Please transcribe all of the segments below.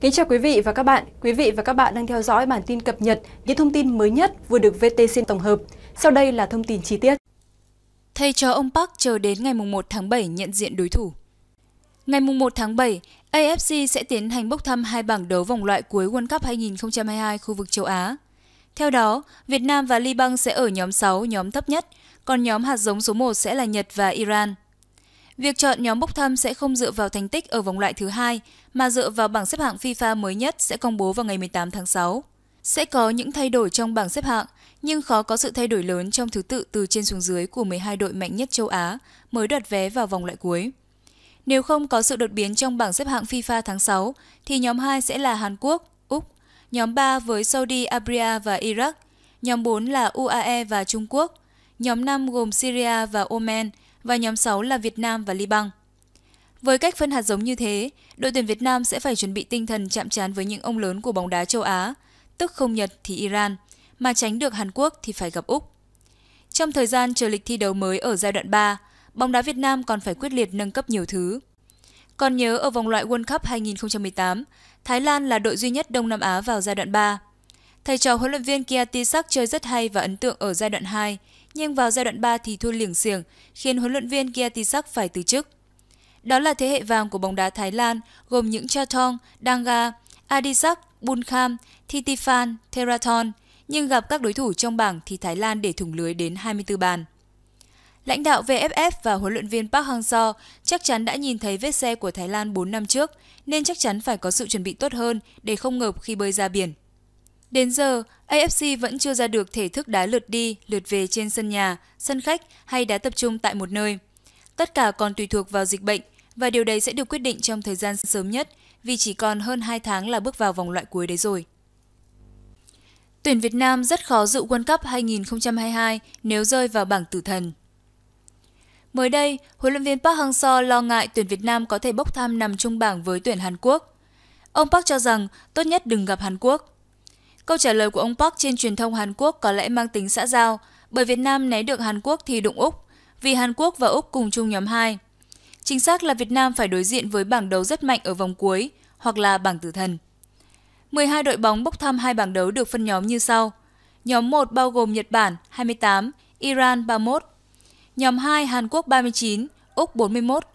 Kính chào quý vị và các bạn. Quý vị và các bạn đang theo dõi bản tin cập nhật những thông tin mới nhất vừa được VTC tổng hợp. Sau đây là thông tin chi tiết. Thay cho ông Park chờ đến ngày 1 tháng 7 nhận diện đối thủ. Ngày 1 tháng 7, AFC sẽ tiến hành bốc thăm hai bảng đấu vòng loại cuối World Cup 2022 khu vực châu Á. Theo đó, Việt Nam và Liban sẽ ở nhóm 6, nhóm thấp nhất, còn nhóm hạt giống số 1 sẽ là Nhật và Iran. Việc chọn nhóm bốc thăm sẽ không dựa vào thành tích ở vòng loại thứ hai mà dựa vào bảng xếp hạng FIFA mới nhất sẽ công bố vào ngày 18 tháng 6. Sẽ có những thay đổi trong bảng xếp hạng, nhưng khó có sự thay đổi lớn trong thứ tự từ trên xuống dưới của 12 đội mạnh nhất châu Á mới đoạt vé vào vòng loại cuối. Nếu không có sự đột biến trong bảng xếp hạng FIFA tháng 6, thì nhóm 2 sẽ là Hàn Quốc, Úc, nhóm 3 với Saudi Arabia và Iraq, nhóm 4 là UAE và Trung Quốc, nhóm 5 gồm Syria và Oman – và nhóm 6 là Việt Nam và Liban. Với cách phân hạt giống như thế, đội tuyển Việt Nam sẽ phải chuẩn bị tinh thần chạm trán với những ông lớn của bóng đá châu Á, tức không Nhật thì Iran, mà tránh được Hàn Quốc thì phải gặp Úc. Trong thời gian chờ lịch thi đấu mới ở giai đoạn 3, bóng đá Việt Nam còn phải quyết liệt nâng cấp nhiều thứ. Còn nhớ ở vòng loại World Cup 2018, Thái Lan là đội duy nhất Đông Nam Á vào giai đoạn 3. Thầy trò huấn luyện viên Kiatisak chơi rất hay và ấn tượng ở giai đoạn 2, nhưng vào giai đoạn 3 thì thua liềng xiềng, khiến huấn luyện viên Kiatisak phải từ chức. Đó là thế hệ vàng của bóng đá Thái Lan, gồm những Chathong, Danga, Adisak, Bunkham, Thitifan, Theraton, nhưng gặp các đối thủ trong bảng thì Thái Lan để thủng lưới đến 24 bàn. Lãnh đạo VFF và huấn luyện viên Park Hang-seo chắc chắn đã nhìn thấy vết xe của Thái Lan 4 năm trước, nên chắc chắn phải có sự chuẩn bị tốt hơn để không ngợp khi bơi ra biển. Đến giờ, AFC vẫn chưa ra được thể thức đá lượt đi, lượt về trên sân nhà, sân khách hay đá tập trung tại một nơi. Tất cả còn tùy thuộc vào dịch bệnh và điều đấy sẽ được quyết định trong thời gian sớm nhất vì chỉ còn hơn 2 tháng là bước vào vòng loại cuối đấy rồi. Tuyển Việt Nam rất khó dự World Cup 2022 nếu rơi vào bảng tử thần. Mới đây, huấn luyện viên Park Hang-seo lo ngại tuyển Việt Nam có thể bốc thăm nằm chung bảng với tuyển Hàn Quốc. Ông Park cho rằng tốt nhất đừng gặp Hàn Quốc. Câu trả lời của ông Park trên truyền thông Hàn Quốc có lẽ mang tính xã giao, bởi Việt Nam né được Hàn Quốc thì đụng Úc, vì Hàn Quốc và Úc cùng chung nhóm 2. Chính xác là Việt Nam phải đối diện với bảng đấu rất mạnh ở vòng cuối, hoặc là bảng tử thần. 12 đội bóng bốc thăm hai bảng đấu được phân nhóm như sau. Nhóm 1 bao gồm Nhật Bản 28, Iran 31. Nhóm 2 Hàn Quốc 39, Úc 41.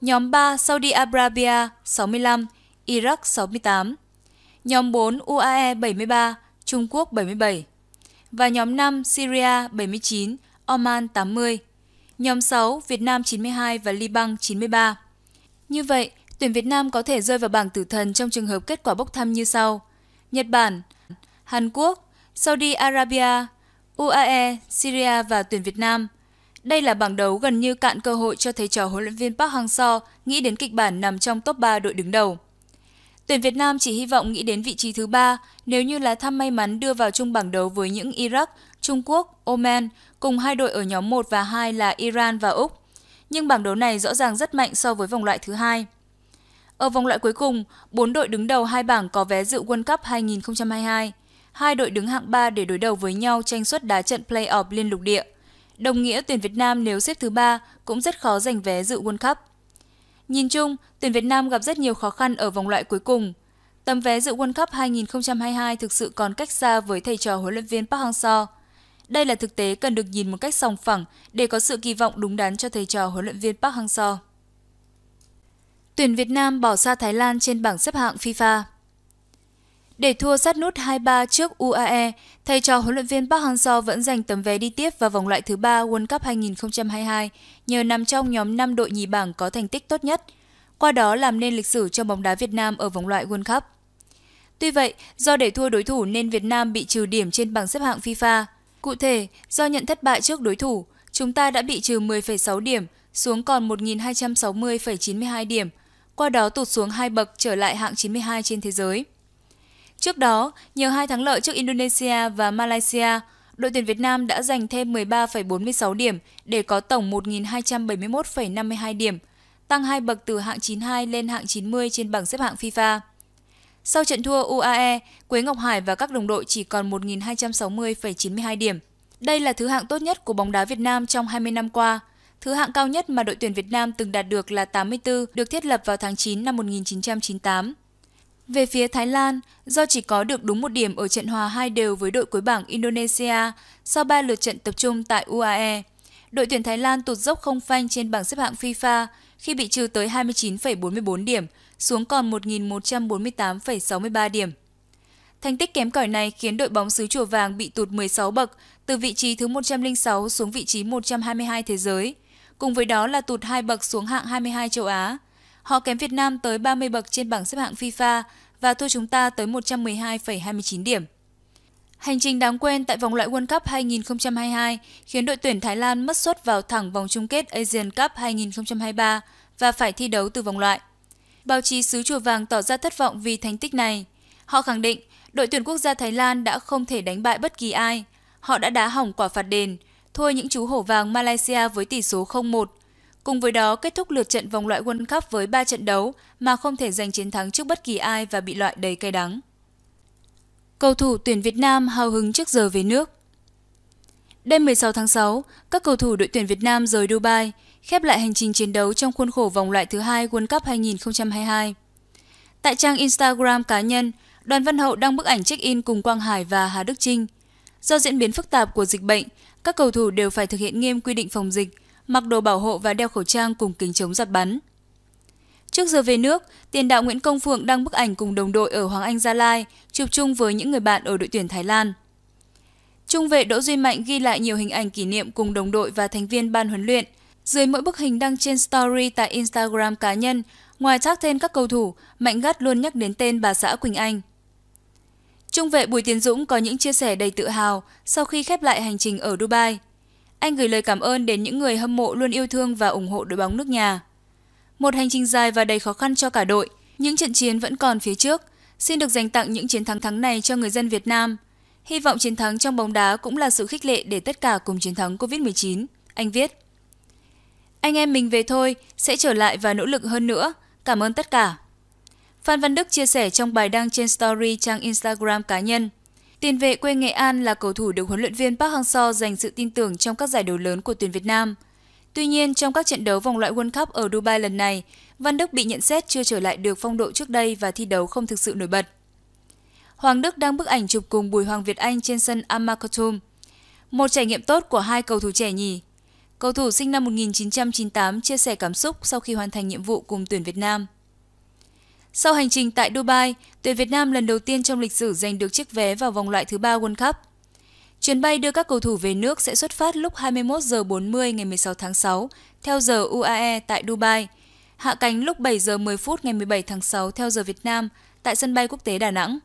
Nhóm 3 Saudi Arabia 65, Iraq 68 nhóm 4 UAE 73, Trung Quốc 77 và nhóm 5 Syria 79, Oman 80, nhóm 6 Việt Nam 92 và Liban 93. Như vậy, tuyển Việt Nam có thể rơi vào bảng tử thần trong trường hợp kết quả bốc thăm như sau: Nhật Bản, Hàn Quốc, Saudi Arabia, UAE, Syria và tuyển Việt Nam. Đây là bảng đấu gần như cạn cơ hội cho thầy trò huấn luyện viên Park Hang-seo nghĩ đến kịch bản nằm trong top 3 đội đứng đầu. Tuyển Việt Nam chỉ hy vọng nghĩ đến vị trí thứ ba nếu như là thăm may mắn đưa vào chung bảng đấu với những Iraq, Trung Quốc, Oman cùng hai đội ở nhóm 1 và 2 là Iran và Úc. Nhưng bảng đấu này rõ ràng rất mạnh so với vòng loại thứ hai. Ở vòng loại cuối cùng, 4 đội đứng đầu hai bảng có vé dự World Cup 2022. Hai đội đứng hạng 3 để đối đầu với nhau tranh suất đá trận play-off liên lục địa. Đồng nghĩa tuyển Việt Nam nếu xếp thứ ba cũng rất khó giành vé dự World Cup. Nhìn chung, tuyển Việt Nam gặp rất nhiều khó khăn ở vòng loại cuối cùng. Tấm vé dự World Cup 2022 thực sự còn cách xa với thầy trò huấn luyện viên Park Hang-seo. Đây là thực tế cần được nhìn một cách sòng phẳng để có sự kỳ vọng đúng đắn cho thầy trò huấn luyện viên Park Hang-seo. Tuyển Việt Nam bỏ xa Thái Lan trên bảng xếp hạng FIFA. Để thua sát nút 2-3 trước UAE, thầy trò huấn luyện viên Park Hang-seo vẫn giành tấm vé đi tiếp vào vòng loại thứ 3 World Cup 2022 nhờ nằm trong nhóm 5 đội nhì bảng có thành tích tốt nhất, qua đó làm nên lịch sử cho bóng đá Việt Nam ở vòng loại World Cup. Tuy vậy, do để thua đối thủ nên Việt Nam bị trừ điểm trên bảng xếp hạng FIFA. Cụ thể, do nhận thất bại trước đối thủ, chúng ta đã bị trừ 10,6 điểm xuống còn 1.260,92 điểm, qua đó tụt xuống hai bậc trở lại hạng 92 trên thế giới. Trước đó, nhờ hai thắng lợi trước Indonesia và Malaysia, đội tuyển Việt Nam đã giành thêm 13,46 điểm để có tổng 1.271,52 điểm, tăng hai bậc từ hạng 92 lên hạng 90 trên bảng xếp hạng FIFA. Sau trận thua UAE, Quế Ngọc Hải và các đồng đội chỉ còn 1.260,92 điểm. Đây là thứ hạng tốt nhất của bóng đá Việt Nam trong 20 năm qua. Thứ hạng cao nhất mà đội tuyển Việt Nam từng đạt được là 84, được thiết lập vào tháng 9 năm 1998. Về phía Thái Lan, do chỉ có được đúng một điểm ở trận hòa hai đều với đội cuối bảng Indonesia sau 3 lượt trận tập trung tại UAE, đội tuyển Thái Lan tụt dốc không phanh trên bảng xếp hạng FIFA khi bị trừ tới 29,44 điểm, xuống còn 1.148,63 điểm. Thành tích kém cỏi này khiến đội bóng xứ chùa vàng bị tụt 16 bậc, từ vị trí thứ 106 xuống vị trí 122 thế giới. Cùng với đó là tụt 2 bậc xuống hạng 22 châu Á. Họ kém Việt Nam tới 30 bậc trên bảng xếp hạng FIFA và thua chúng ta tới 112,29 điểm. Hành trình đáng quên tại vòng loại World Cup 2022 khiến đội tuyển Thái Lan mất suất vào thẳng vòng chung kết Asian Cup 2023 và phải thi đấu từ vòng loại. Báo chí xứ Chùa Vàng tỏ ra thất vọng vì thành tích này. Họ khẳng định đội tuyển quốc gia Thái Lan đã không thể đánh bại bất kỳ ai. Họ đã đá hỏng quả phạt đền, thua những chú hổ vàng Malaysia với tỷ số 0-1 Cùng với đó, kết thúc lượt trận vòng loại World Cup với 3 trận đấu mà không thể giành chiến thắng trước bất kỳ ai và bị loại đầy cay đắng. Cầu thủ tuyển Việt Nam hào hứng trước giờ về nước Đêm 16 tháng 6, các cầu thủ đội tuyển Việt Nam rời Dubai, khép lại hành trình chiến đấu trong khuôn khổ vòng loại thứ hai World Cup 2022. Tại trang Instagram cá nhân, Đoàn Văn Hậu đăng bức ảnh check-in cùng Quang Hải và Hà Đức Trinh. Do diễn biến phức tạp của dịch bệnh, các cầu thủ đều phải thực hiện nghiêm quy định phòng dịch – mặc đồ bảo hộ và đeo khẩu trang cùng kính chống giọt bắn. Trước giờ về nước, tiền đạo Nguyễn Công Phượng đăng bức ảnh cùng đồng đội ở Hoàng Anh Gia Lai, chụp chung với những người bạn ở đội tuyển Thái Lan. Trung vệ Đỗ Duy Mạnh ghi lại nhiều hình ảnh kỷ niệm cùng đồng đội và thành viên ban huấn luyện. Dưới mỗi bức hình đăng trên story tại Instagram cá nhân, ngoài tag tên các cầu thủ, Mạnh gắt luôn nhắc đến tên bà xã Quỳnh Anh. Trung vệ Bùi Tiến Dũng có những chia sẻ đầy tự hào sau khi khép lại hành trình ở Dubai – anh gửi lời cảm ơn đến những người hâm mộ luôn yêu thương và ủng hộ đội bóng nước nhà. Một hành trình dài và đầy khó khăn cho cả đội, những trận chiến vẫn còn phía trước. Xin được dành tặng những chiến thắng thắng này cho người dân Việt Nam. Hy vọng chiến thắng trong bóng đá cũng là sự khích lệ để tất cả cùng chiến thắng Covid-19, anh viết. Anh em mình về thôi, sẽ trở lại và nỗ lực hơn nữa. Cảm ơn tất cả. Phan Văn Đức chia sẻ trong bài đăng trên story trang Instagram cá nhân. Tiền vệ quê Nghệ An là cầu thủ được huấn luyện viên Park Hang-seo dành sự tin tưởng trong các giải đấu lớn của tuyển Việt Nam. Tuy nhiên, trong các trận đấu vòng loại World Cup ở Dubai lần này, Văn Đức bị nhận xét chưa trở lại được phong độ trước đây và thi đấu không thực sự nổi bật. Hoàng Đức đang bức ảnh chụp cùng Bùi Hoàng Việt Anh trên sân Amakotum. Một trải nghiệm tốt của hai cầu thủ trẻ nhỉ. Cầu thủ sinh năm 1998 chia sẻ cảm xúc sau khi hoàn thành nhiệm vụ cùng tuyển Việt Nam. Sau hành trình tại Dubai, tuyển Việt Nam lần đầu tiên trong lịch sử giành được chiếc vé vào vòng loại thứ ba World Cup. Chuyến bay đưa các cầu thủ về nước sẽ xuất phát lúc 21 giờ 40 ngày 16 tháng 6 theo giờ UAE tại Dubai, hạ cánh lúc 7 giờ 10 phút ngày 17 tháng 6 theo giờ Việt Nam tại sân bay quốc tế Đà Nẵng.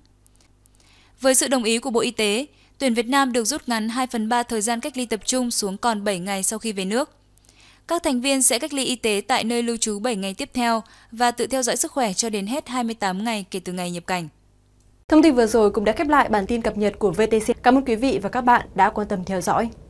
Với sự đồng ý của Bộ Y tế, tuyển Việt Nam được rút ngắn 2 phần 3 thời gian cách ly tập trung xuống còn 7 ngày sau khi về nước. Các thành viên sẽ cách ly y tế tại nơi lưu trú 7 ngày tiếp theo và tự theo dõi sức khỏe cho đến hết 28 ngày kể từ ngày nhập cảnh. Thông tin vừa rồi cũng đã khép lại bản tin cập nhật của VTC. Cảm ơn quý vị và các bạn đã quan tâm theo dõi.